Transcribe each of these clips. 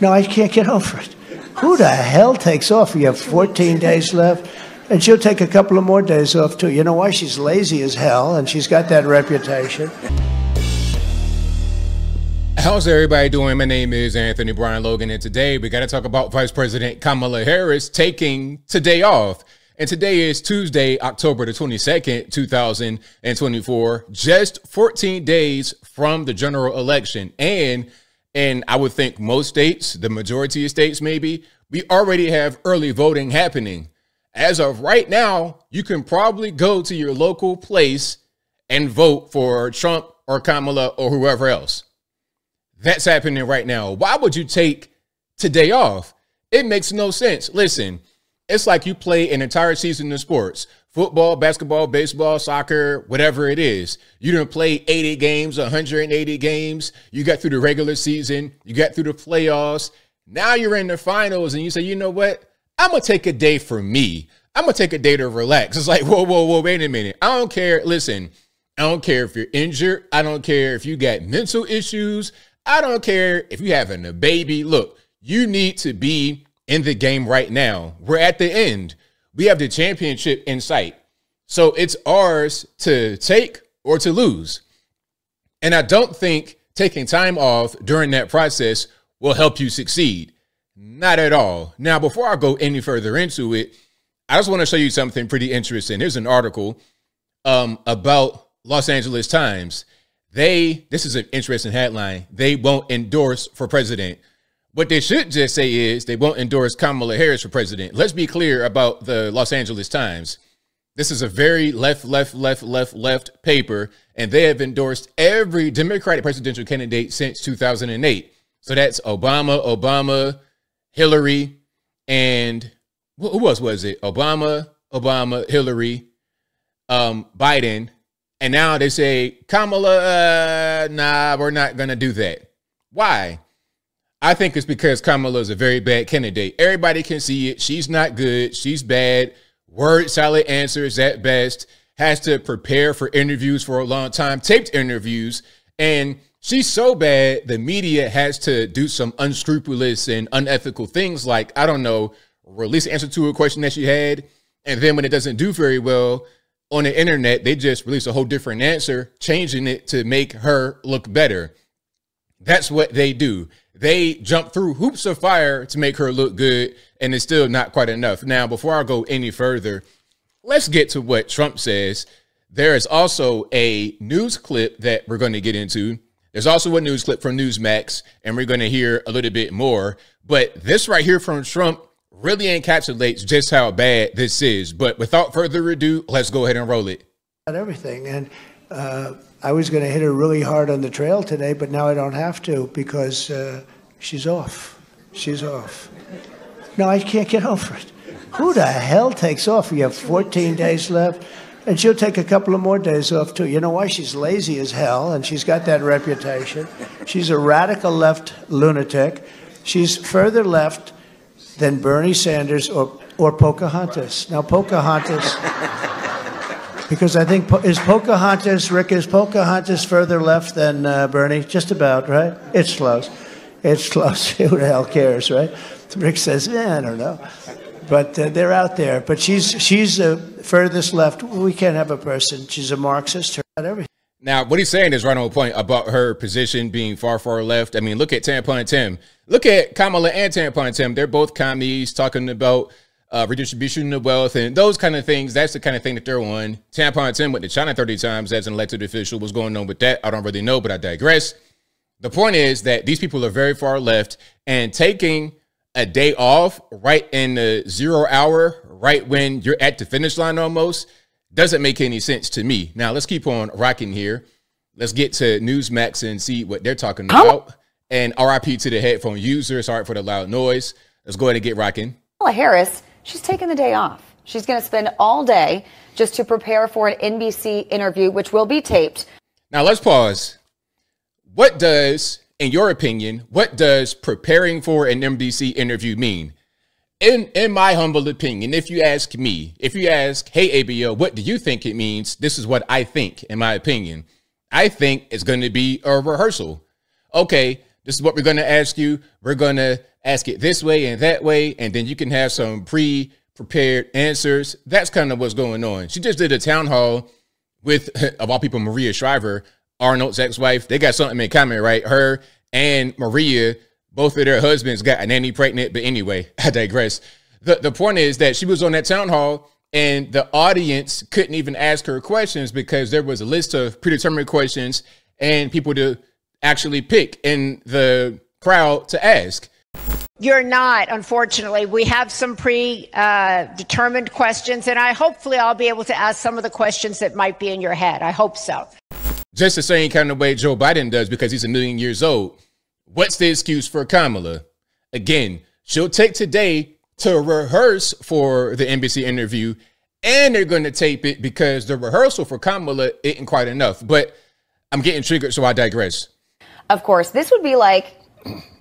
No, I can't get over it. Who the hell takes off? You have 14 days left. And she'll take a couple of more days off, too. You know why? She's lazy as hell, and she's got that reputation. How's everybody doing? My name is Anthony Brian Logan, and today we got to talk about Vice President Kamala Harris taking today off. And today is Tuesday, October the 22nd, 2024, just 14 days from the general election. And and I would think most states, the majority of states maybe, we already have early voting happening. As of right now, you can probably go to your local place and vote for Trump or Kamala or whoever else. That's happening right now. Why would you take today off? It makes no sense. Listen, it's like you play an entire season of sports football, basketball, baseball, soccer, whatever it is. You didn't play 80 games, 180 games. You got through the regular season, you got through the playoffs. Now you're in the finals and you say, you know what? I'm going to take a day for me. I'm going to take a day to relax. It's like, whoa, whoa, whoa, wait a minute. I don't care. Listen, I don't care if you're injured. I don't care if you got mental issues. I don't care if you're having a baby. Look, you need to be in the game right now. We're at the end we have the championship in sight. So it's ours to take or to lose. And I don't think taking time off during that process will help you succeed. Not at all. Now, before I go any further into it, I just want to show you something pretty interesting. Here's an article um, about Los Angeles Times. They, this is an interesting headline, they won't endorse for president. What they should just say is they won't endorse Kamala Harris for president. Let's be clear about the Los Angeles Times. This is a very left, left, left, left, left paper, and they have endorsed every Democratic presidential candidate since 2008. So that's Obama, Obama, Hillary, and who else was it? Obama, Obama, Hillary, um, Biden, and now they say Kamala. Uh, nah, we're not gonna do that. Why? I think it's because Kamala is a very bad candidate. Everybody can see it. She's not good. She's bad. Word solid answers at best. Has to prepare for interviews for a long time, taped interviews. And she's so bad, the media has to do some unscrupulous and unethical things like, I don't know, release answer to a question that she had. And then when it doesn't do very well on the internet, they just release a whole different answer, changing it to make her look better. That's what they do they jump through hoops of fire to make her look good, and it's still not quite enough. Now, before I go any further, let's get to what Trump says. There is also a news clip that we're going to get into. There's also a news clip from Newsmax, and we're going to hear a little bit more. But this right here from Trump really encapsulates just how bad this is. But without further ado, let's go ahead and roll it. Everything. And uh, I was going to hit her really hard on the trail today, but now I don't have to because uh, she's off. She's off. No, I can't get over it. Who the hell takes off? You have 14 days left. And she'll take a couple of more days off, too. You know why? She's lazy as hell, and she's got that reputation. She's a radical left lunatic. She's further left than Bernie Sanders or, or Pocahontas. Now, Pocahontas because I think is Pocahontas, Rick, is Pocahontas further left than uh, Bernie? Just about, right? It's close. It's close. Who the hell cares, right? Rick says, eh, I don't know. But uh, they're out there. But she's she's the uh, furthest left. We can't have a person. She's a Marxist. Now, what he's saying is right on point about her position being far, far left. I mean, look at Tampon Tim. Look at Kamala and Tampon Tim. They're both commies talking about uh, redistribution of wealth and those kind of things. That's the kind of thing that they're on. Tampon Pon Tim went to China 30 times as an elected official. What's going on with that? I don't really know, but I digress. The point is that these people are very far left and taking a day off right in the zero hour, right when you're at the finish line almost, doesn't make any sense to me. Now, let's keep on rocking here. Let's get to Newsmax and see what they're talking about. And RIP to the headphone user. Sorry for the loud noise. Let's go ahead and get rocking. Harris she's taking the day off. She's going to spend all day just to prepare for an NBC interview, which will be taped. Now, let's pause. What does, in your opinion, what does preparing for an NBC interview mean? In, in my humble opinion, if you ask me, if you ask, hey, ABO, what do you think it means? This is what I think, in my opinion. I think it's going to be a rehearsal. Okay, this is what we're going to ask you. We're going to ask it this way and that way, and then you can have some pre prepared answers. That's kind of what's going on. She just did a town hall with, of all people, Maria Shriver, Arnold's ex wife. They got something in common, right? Her and Maria, both of their husbands got a nanny pregnant. But anyway, I digress. The, the point is that she was on that town hall and the audience couldn't even ask her questions because there was a list of predetermined questions and people to actually pick in the crowd to ask. You're not, unfortunately. We have some predetermined uh, questions, and I hopefully I'll be able to ask some of the questions that might be in your head. I hope so. Just the same kind of way Joe Biden does because he's a million years old. What's the excuse for Kamala? Again, she'll take today to rehearse for the NBC interview, and they're going to tape it because the rehearsal for Kamala isn't quite enough. But I'm getting triggered, so I digress. Of course, this would be like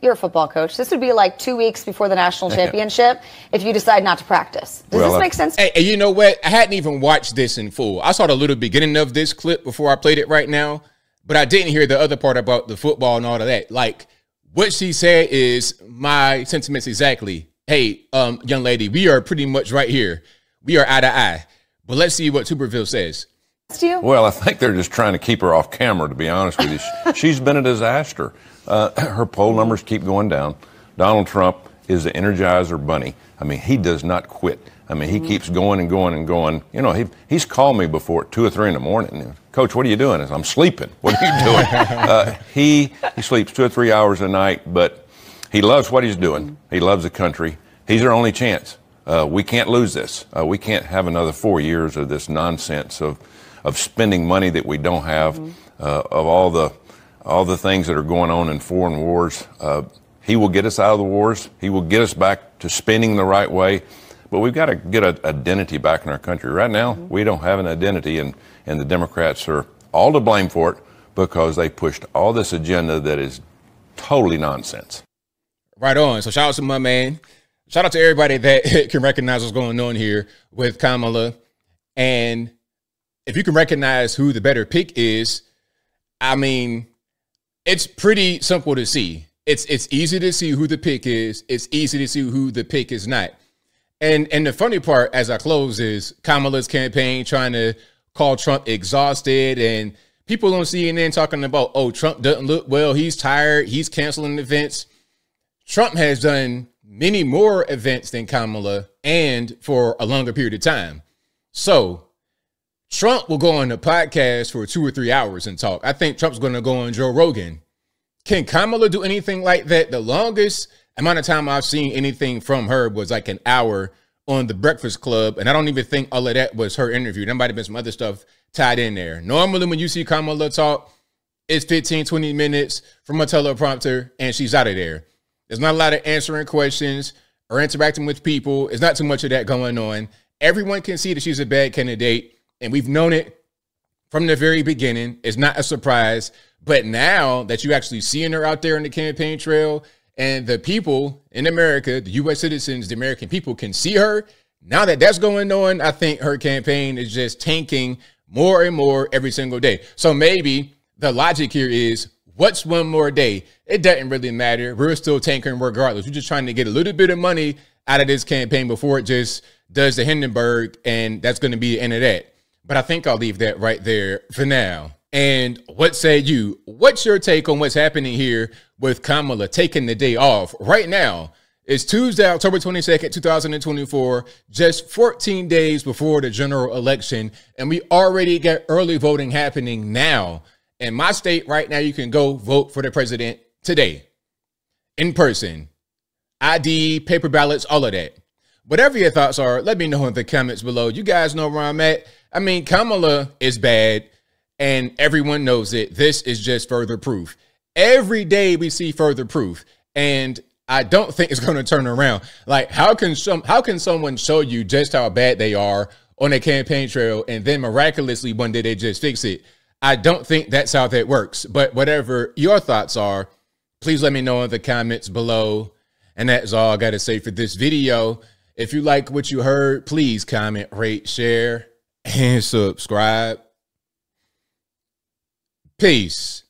you're a football coach. This would be like two weeks before the national championship if you decide not to practice. Does well, this make sense? Hey, you know what? I hadn't even watched this in full. I saw the little beginning of this clip before I played it right now, but I didn't hear the other part about the football and all of that. Like what she said is my sentiments exactly. Hey, um, young lady, we are pretty much right here. We are eye to eye. But let's see what Tuberville says. Well, I think they're just trying to keep her off camera, to be honest with you. She's been a disaster. Uh, her poll numbers keep going down. Donald Trump is the energizer bunny. I mean, he does not quit. I mean, he mm-hmm. keeps going and going and going. You know, he, he's called me before at two or three in the morning. Coach, what are you doing? I'm sleeping. What are you doing? uh, he, he sleeps two or three hours a night, but he loves what he's doing. Mm-hmm. He loves the country. He's our only chance. Uh, we can't lose this. Uh, we can't have another four years of this nonsense of, of spending money that we don't have, mm-hmm. Uh, of all the all the things that are going on in foreign wars. Uh, he will get us out of the wars. He will get us back to spinning the right way. But we've got to get an identity back in our country. Right now, mm-hmm. we don't have an identity, and, and the Democrats are all to blame for it because they pushed all this agenda that is totally nonsense. Right on. So shout out to my man. Shout out to everybody that can recognize what's going on here with Kamala. And if you can recognize who the better pick is, I mean, it's pretty simple to see. It's it's easy to see who the pick is. It's easy to see who the pick is not. And and the funny part as I close is Kamala's campaign trying to call Trump exhausted and people on CNN talking about, oh, Trump doesn't look well. He's tired. He's canceling events. Trump has done many more events than Kamala and for a longer period of time. So Trump will go on the podcast for two or three hours and talk. I think Trump's going to go on Joe Rogan. Can Kamala do anything like that? The longest amount of time I've seen anything from her was like an hour on the Breakfast Club, and I don't even think all of that was her interview. There might have been some other stuff tied in there. Normally, when you see Kamala talk, it's 15, 20 minutes from a teleprompter, and she's out of there. There's not a lot of answering questions or interacting with people. It's not too much of that going on. Everyone can see that she's a bad candidate and we've known it from the very beginning. It's not a surprise. But now that you actually seeing her out there in the campaign trail and the people in America, the US citizens, the American people can see her. Now that that's going on, I think her campaign is just tanking more and more every single day. So maybe the logic here is what's one more day? It doesn't really matter. We're still tanking regardless. We're just trying to get a little bit of money out of this campaign before it just does the Hindenburg, and that's going to be the end of that. But I think I'll leave that right there for now. And what say you? What's your take on what's happening here with Kamala taking the day off right now? It's Tuesday, October 22nd, 2024, just 14 days before the general election. And we already got early voting happening now. In my state right now, you can go vote for the president today in person, ID, paper ballots, all of that. Whatever your thoughts are, let me know in the comments below. You guys know where I'm at. I mean, Kamala is bad and everyone knows it. This is just further proof. Every day we see further proof. And I don't think it's going to turn around. Like, how can some, how can someone show you just how bad they are on a campaign trail and then miraculously one day they just fix it? I don't think that's how that works. But whatever your thoughts are, please let me know in the comments below. And that's all I got to say for this video. If you like what you heard, please comment, rate, share and subscribe. Peace.